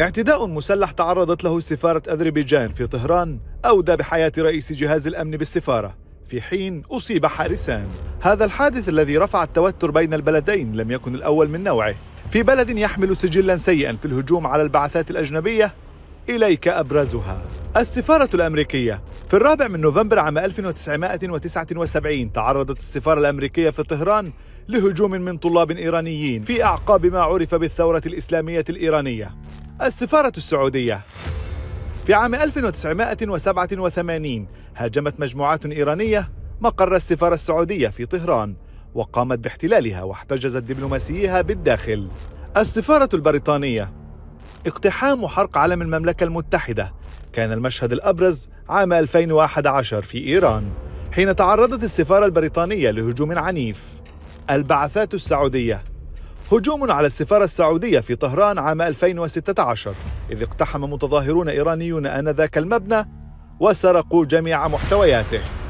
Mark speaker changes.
Speaker 1: اعتداء مسلح تعرضت له سفارة أذربيجان في طهران أودى بحياة رئيس جهاز الأمن بالسفارة في حين أصيب حارسان هذا الحادث الذي رفع التوتر بين البلدين لم يكن الأول من نوعه في بلد يحمل سجلا سيئا في الهجوم على البعثات الأجنبية إليك أبرزها السفارة الأمريكية في الرابع من نوفمبر عام 1979 تعرضت السفارة الأمريكية في طهران لهجوم من طلاب إيرانيين في أعقاب ما عرف بالثورة الإسلامية الإيرانية السفارة السعودية في عام 1987 هاجمت مجموعات إيرانية مقر السفارة السعودية في طهران وقامت باحتلالها واحتجزت دبلوماسيها بالداخل السفارة البريطانية اقتحام وحرق علم المملكة المتحدة كان المشهد الأبرز عام 2011 في إيران حين تعرضت السفارة البريطانية لهجوم عنيف البعثات السعودية هجوم على السفارة السعودية في طهران عام 2016 إذ اقتحم متظاهرون إيرانيون آنذاك المبنى وسرقوا جميع محتوياته